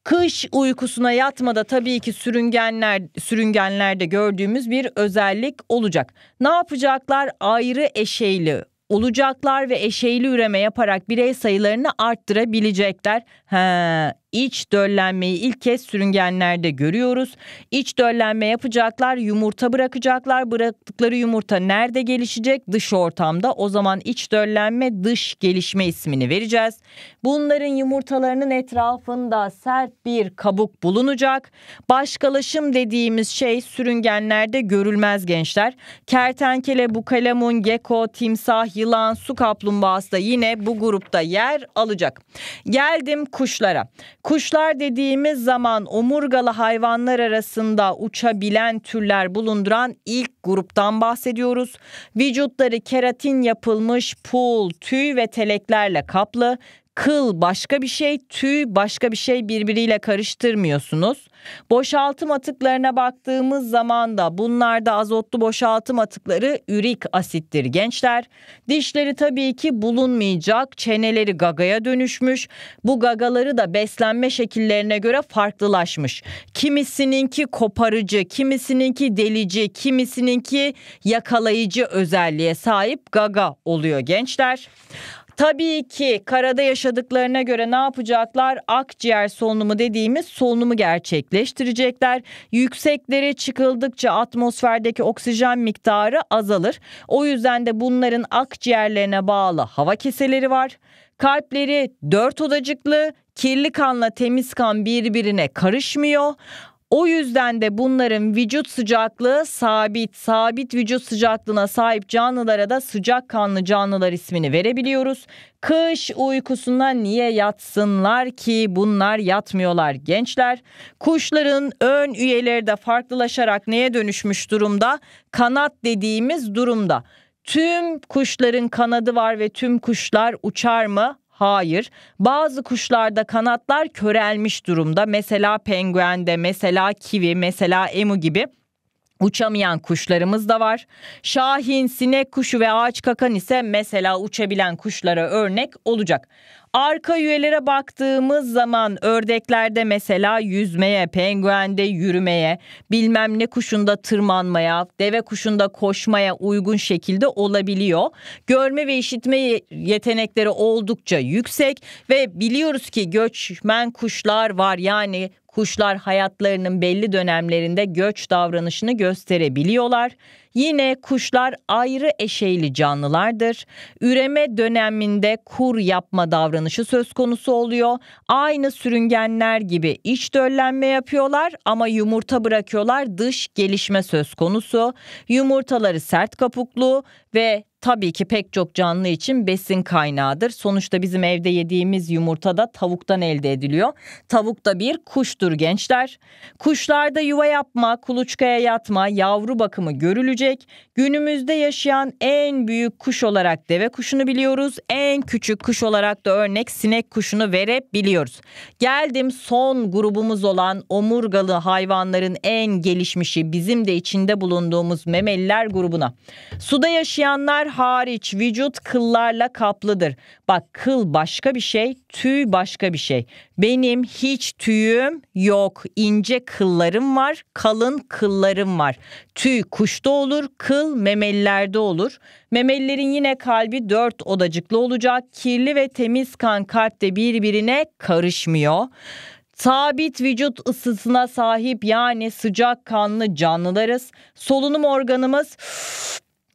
Kış uykusuna yatmada tabii ki sürüngenler sürüngenlerde gördüğümüz bir özellik olacak. Ne yapacaklar? Ayrı eşeyli olacaklar ve eşeyli üreme yaparak birey sayılarını arttırabilecekler. He, iç döllenmeyi ilk kez sürüngenlerde görüyoruz. İç döllenme yapacaklar, yumurta bırakacaklar. Bıraktıkları yumurta nerede gelişecek? Dış ortamda. O zaman iç döllenme dış gelişme ismini vereceğiz. Bunların yumurtalarının etrafında sert bir kabuk bulunacak. Başkalaşım dediğimiz şey sürüngenlerde görülmez gençler. Kertenkele, bukalemun, geko, timsah, yılan, su kaplumbağası da yine bu grupta yer alacak. Geldim kuşlara. Kuşlar dediğimiz zaman omurgalı hayvanlar arasında uçabilen türler bulunduran ilk gruptan bahsediyoruz. Vücutları keratin yapılmış pul, tüy ve teleklerle kaplı, Kıl başka bir şey, tüy başka bir şey birbiriyle karıştırmıyorsunuz. Boşaltım atıklarına baktığımız zaman da bunlarda azotlu boşaltım atıkları ürik asittir gençler. Dişleri tabii ki bulunmayacak, çeneleri gagaya dönüşmüş. Bu gagaları da beslenme şekillerine göre farklılaşmış. Kimisininki koparıcı, kimisininki delici, kimisininki yakalayıcı özelliğe sahip gaga oluyor gençler. Tabii ki karada yaşadıklarına göre ne yapacaklar? Akciğer solunumu dediğimiz solunumu gerçekleştirecekler. Yükseklere çıkıldıkça atmosferdeki oksijen miktarı azalır. O yüzden de bunların akciğerlerine bağlı hava keseleri var. Kalpleri dört odacıklı, kirli kanla temiz kan birbirine karışmıyor. O yüzden de bunların vücut sıcaklığı sabit. Sabit vücut sıcaklığına sahip canlılara da sıcak kanlı canlılar ismini verebiliyoruz. Kış uykusuna niye yatsınlar ki bunlar yatmıyorlar gençler. Kuşların ön üyeleri de farklılaşarak neye dönüşmüş durumda? Kanat dediğimiz durumda. Tüm kuşların kanadı var ve tüm kuşlar uçar mı? Hayır. Bazı kuşlarda kanatlar körelmiş durumda. Mesela penguende, mesela kivi, mesela emu gibi uçamayan kuşlarımız da var. Şahin, sinek kuşu ve ağaç kakan ise mesela uçabilen kuşlara örnek olacak. Arka üyelere baktığımız zaman ördeklerde mesela yüzmeye, penguende yürümeye, bilmem ne kuşunda tırmanmaya, deve kuşunda koşmaya uygun şekilde olabiliyor. Görme ve işitme yetenekleri oldukça yüksek ve biliyoruz ki göçmen kuşlar var. Yani Kuşlar hayatlarının belli dönemlerinde göç davranışını gösterebiliyorlar. Yine kuşlar ayrı eşeyli canlılardır. Üreme döneminde kur yapma davranışı söz konusu oluyor. Aynı sürüngenler gibi iç döllenme yapıyorlar ama yumurta bırakıyorlar. Dış gelişme söz konusu. Yumurtaları sert kapuklu ve tabii ki pek çok canlı için besin kaynağıdır. Sonuçta bizim evde yediğimiz yumurta da tavuktan elde ediliyor. Tavuk da bir kuştur gençler. Kuşlarda yuva yapma, kuluçkaya yatma, yavru bakımı görülecek. Günümüzde yaşayan en büyük kuş olarak deve kuşunu biliyoruz. En küçük kuş olarak da örnek sinek kuşunu verebiliyoruz. Geldim son grubumuz olan omurgalı hayvanların en gelişmişi bizim de içinde bulunduğumuz memeliler grubuna. Suda yaşayanlar hariç vücut kıllarla kaplıdır. Bak kıl başka bir şey, tüy başka bir şey. Benim hiç tüyüm yok. İnce kıllarım var, kalın kıllarım var. Tüy kuşta olur, kıl memelilerde olur. Memelilerin yine kalbi dört odacıklı olacak. Kirli ve temiz kan kalpte birbirine karışmıyor. Sabit vücut ısısına sahip yani sıcak kanlı canlılarız. Solunum organımız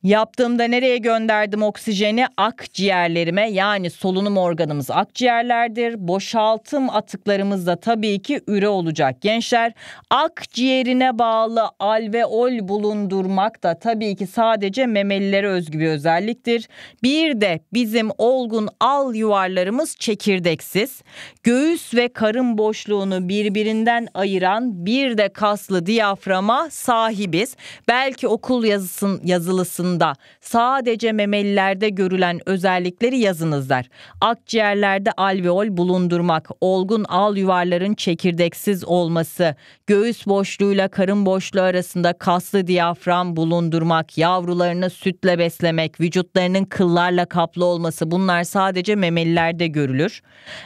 Yaptığımda nereye gönderdim oksijeni? Akciğerlerime yani solunum organımız akciğerlerdir. Boşaltım atıklarımız da tabii ki üre olacak gençler. Akciğerine bağlı alveol bulundurmak da tabii ki sadece memelilere özgü bir özelliktir. Bir de bizim olgun al yuvarlarımız çekirdeksiz. Göğüs ve karın boşluğunu birbirinden ayıran bir de kaslı diyaframa sahibiz. Belki okul yazısın, yazılısında dışında sadece memelilerde görülen özellikleri yazınızlar. Akciğerlerde alveol bulundurmak, olgun al yuvarların çekirdeksiz olması, göğüs boşluğuyla karın boşluğu arasında kaslı diyafram bulundurmak, yavrularını sütle beslemek, vücutlarının kıllarla kaplı olması bunlar sadece memelilerde görülür.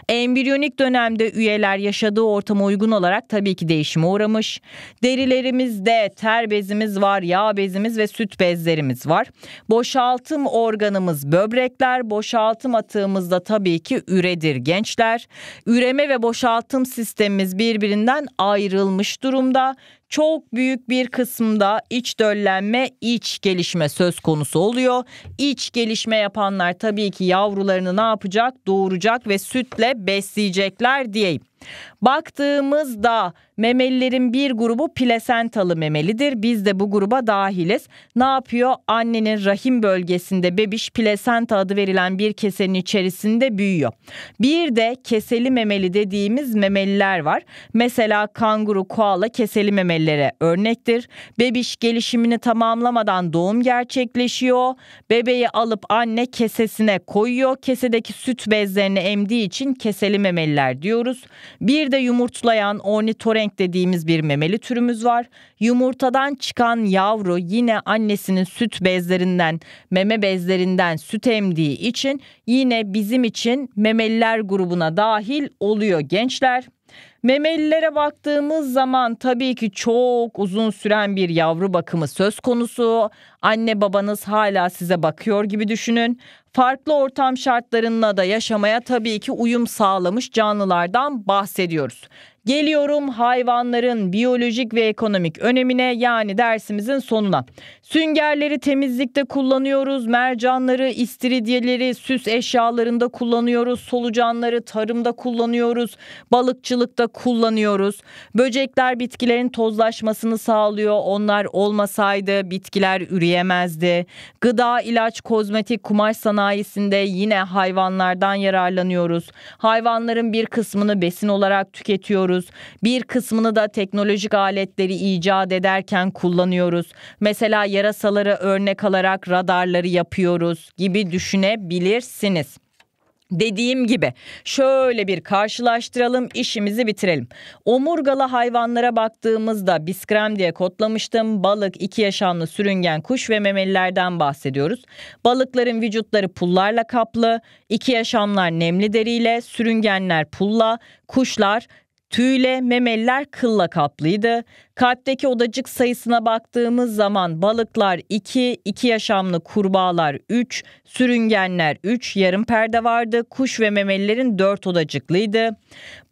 Embriyonik dönemde üyeler yaşadığı ortama uygun olarak tabii ki değişime uğramış. Derilerimizde ter bezimiz var, yağ bezimiz ve süt bezlerimiz var var. Boşaltım organımız böbrekler, boşaltım atığımızda tabii ki üredir gençler. Üreme ve boşaltım sistemimiz birbirinden ayrılmış durumda çok büyük bir kısımda iç döllenme, iç gelişme söz konusu oluyor. İç gelişme yapanlar tabii ki yavrularını ne yapacak? Doğuracak ve sütle besleyecekler diyeyim. Baktığımızda memelilerin bir grubu plasentalı memelidir. Biz de bu gruba dahiliz. Ne yapıyor? Annenin rahim bölgesinde bebiş plasenta adı verilen bir kesenin içerisinde büyüyor. Bir de keseli memeli dediğimiz memeliler var. Mesela kanguru, koala keseli memelilere örnektir. Bebiş gelişimini tamamlamadan doğum gerçekleşiyor. Bebeği alıp anne kesesine koyuyor. Kesedeki süt bezlerini emdiği için keseli memeliler diyoruz. Bir de yumurtlayan ornitorenk dediğimiz bir memeli türümüz var. Yumurtadan çıkan yavru yine annesinin süt bezlerinden, meme bezlerinden süt emdiği için yine bizim için memeliler grubuna dahil oluyor gençler. Memelilere baktığımız zaman tabii ki çok uzun süren bir yavru bakımı söz konusu. Anne babanız hala size bakıyor gibi düşünün. Farklı ortam şartlarında da yaşamaya tabii ki uyum sağlamış canlılardan bahsediyoruz. Geliyorum hayvanların biyolojik ve ekonomik önemine yani dersimizin sonuna. Süngerleri temizlikte kullanıyoruz, mercanları, istiridyeleri süs eşyalarında kullanıyoruz, solucanları tarımda kullanıyoruz, balıkçılıkta kullanıyoruz. Böcekler bitkilerin tozlaşmasını sağlıyor. Onlar olmasaydı bitkiler üreyemezdi. Gıda, ilaç, kozmetik, kumaş sanayisinde yine hayvanlardan yararlanıyoruz. Hayvanların bir kısmını besin olarak tüketiyoruz kullanıyoruz. Bir kısmını da teknolojik aletleri icat ederken kullanıyoruz. Mesela yarasaları örnek alarak radarları yapıyoruz gibi düşünebilirsiniz. Dediğim gibi şöyle bir karşılaştıralım işimizi bitirelim. Omurgalı hayvanlara baktığımızda biskrem diye kodlamıştım. Balık, iki yaşamlı sürüngen kuş ve memelilerden bahsediyoruz. Balıkların vücutları pullarla kaplı, iki yaşamlar nemli deriyle, sürüngenler pulla, kuşlar Tüyle memeller kılla kaplıydı Kalpteki odacık sayısına baktığımız zaman balıklar 2, 2 yaşamlı kurbağalar 3, sürüngenler 3, yarım perde vardı. Kuş ve memelilerin 4 odacıklıydı.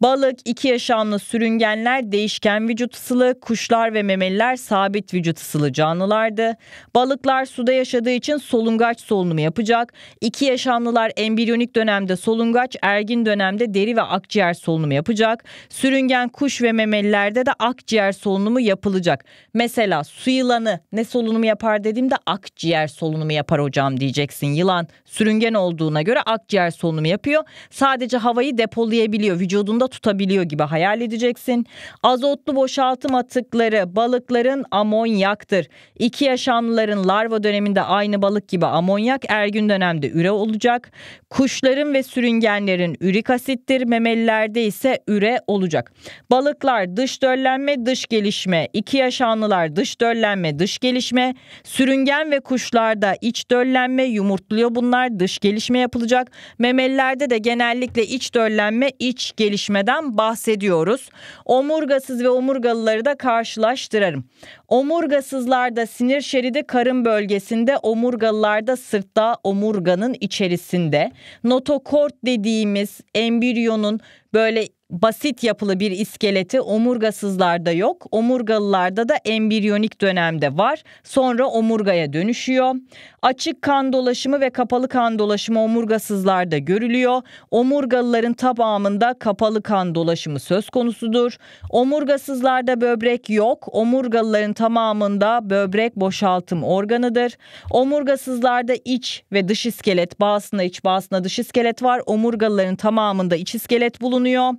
Balık 2 yaşamlı sürüngenler değişken vücut ısılı, kuşlar ve memeliler sabit vücut ısılı canlılardı. Balıklar suda yaşadığı için solungaç solunumu yapacak. 2 yaşamlılar embriyonik dönemde solungaç, ergin dönemde deri ve akciğer solunumu yapacak. Sürüngen kuş ve memelilerde de akciğer solunumu solunumu yapılacak. Mesela su yılanı ne solunumu yapar dediğimde akciğer solunumu yapar hocam diyeceksin. Yılan sürüngen olduğuna göre akciğer solunumu yapıyor. Sadece havayı depolayabiliyor, vücudunda tutabiliyor gibi hayal edeceksin. Azotlu boşaltım atıkları balıkların amonyaktır. İki yaşamlıların larva döneminde aynı balık gibi amonyak ergün dönemde üre olacak. Kuşların ve sürüngenlerin ürik asittir. Memelilerde ise üre olacak. Balıklar dış döllenme, dış geliş gelişme, iki yaşanlılar dış döllenme, dış gelişme, sürüngen ve kuşlarda iç döllenme yumurtluyor bunlar dış gelişme yapılacak. Memelilerde de genellikle iç döllenme, iç gelişmeden bahsediyoruz. Omurgasız ve omurgalıları da karşılaştırırım. Omurgasızlarda sinir şeridi karın bölgesinde, omurgalılarda sırtta omurganın içerisinde. Notokort dediğimiz embriyonun böyle basit yapılı bir iskeleti omurgasızlarda yok. Omurgalılarda da embriyonik dönemde var. Sonra omurgaya dönüşüyor. Açık kan dolaşımı ve kapalı kan dolaşımı omurgasızlarda görülüyor. Omurgalıların tamamında kapalı kan dolaşımı söz konusudur. Omurgasızlarda böbrek yok. Omurgalıların tamamında böbrek boşaltım organıdır. Omurgasızlarda iç ve dış iskelet, bağısında iç, bağısında dış iskelet var. Omurgalıların tamamında iç iskelet bulunur bulunuyor.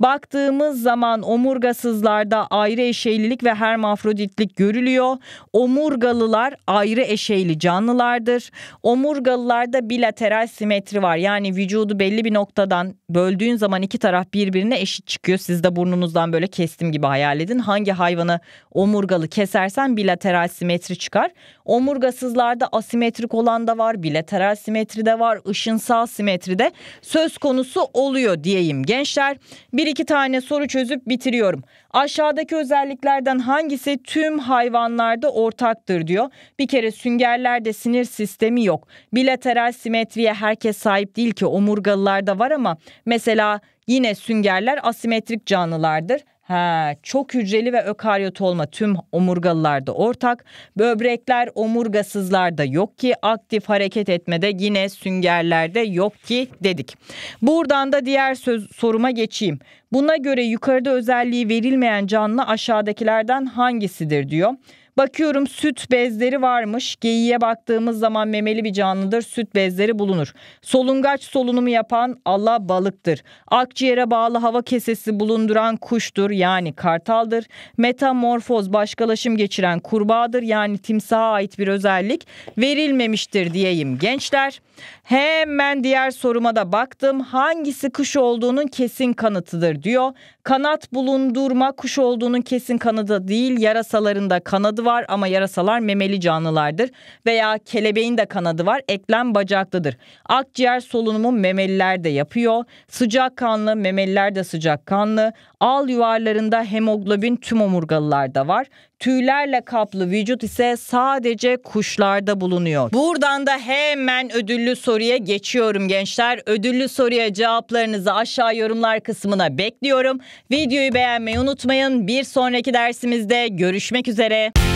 Baktığımız zaman omurgasızlarda ayrı eşeylilik ve hermafroditlik görülüyor. Omurgalılar ayrı eşeyli canlılardır. Omurgalılarda bilateral simetri var. Yani vücudu belli bir noktadan böldüğün zaman iki taraf birbirine eşit çıkıyor. Siz de burnunuzdan böyle kestim gibi hayal edin. Hangi hayvanı omurgalı kesersen bilateral simetri çıkar. Omurgasızlarda asimetrik olan da var, bilateral simetri de var, ışınsal simetri de söz konusu oluyor diyeyim genç gençler. Bir iki tane soru çözüp bitiriyorum. Aşağıdaki özelliklerden hangisi tüm hayvanlarda ortaktır diyor. Bir kere süngerlerde sinir sistemi yok. Bilateral simetriye herkes sahip değil ki omurgalılarda var ama mesela yine süngerler asimetrik canlılardır. Ha, çok hücreli ve ökaryot olma tüm omurgalılarda ortak. Böbrekler omurgasızlarda yok ki aktif hareket etmede yine süngerlerde yok ki dedik. Buradan da diğer söz, soruma geçeyim. Buna göre yukarıda özelliği verilmeyen canlı aşağıdakilerden hangisidir diyor. Bakıyorum süt bezleri varmış. Geyiğe baktığımız zaman memeli bir canlıdır. Süt bezleri bulunur. Solungaç solunumu yapan Allah balıktır. Akciğere bağlı hava kesesi bulunduran kuştur yani kartaldır. Metamorfoz başkalaşım geçiren kurbağadır yani timsaha ait bir özellik verilmemiştir diyeyim gençler. Hemen diğer soruma da baktım. Hangisi kuş olduğunun kesin kanıtıdır diyor. Kanat bulundurma kuş olduğunun kesin kanıtı değil. Yarasalarında kanadı var ama yarasalar memeli canlılardır. Veya kelebeğin de kanadı var. Eklem bacaklıdır. Akciğer solunumu memeliler de yapıyor. Sıcak kanlı memeliler de sıcak kanlı. Al yuvarlarında hemoglobin tüm omurgalılarda var. Tüylerle kaplı vücut ise sadece kuşlarda bulunuyor. Buradan da hemen ödüllü soruya geçiyorum gençler. Ödüllü soruya cevaplarınızı aşağı yorumlar kısmına bekliyorum. Videoyu beğenmeyi unutmayın. Bir sonraki dersimizde görüşmek üzere.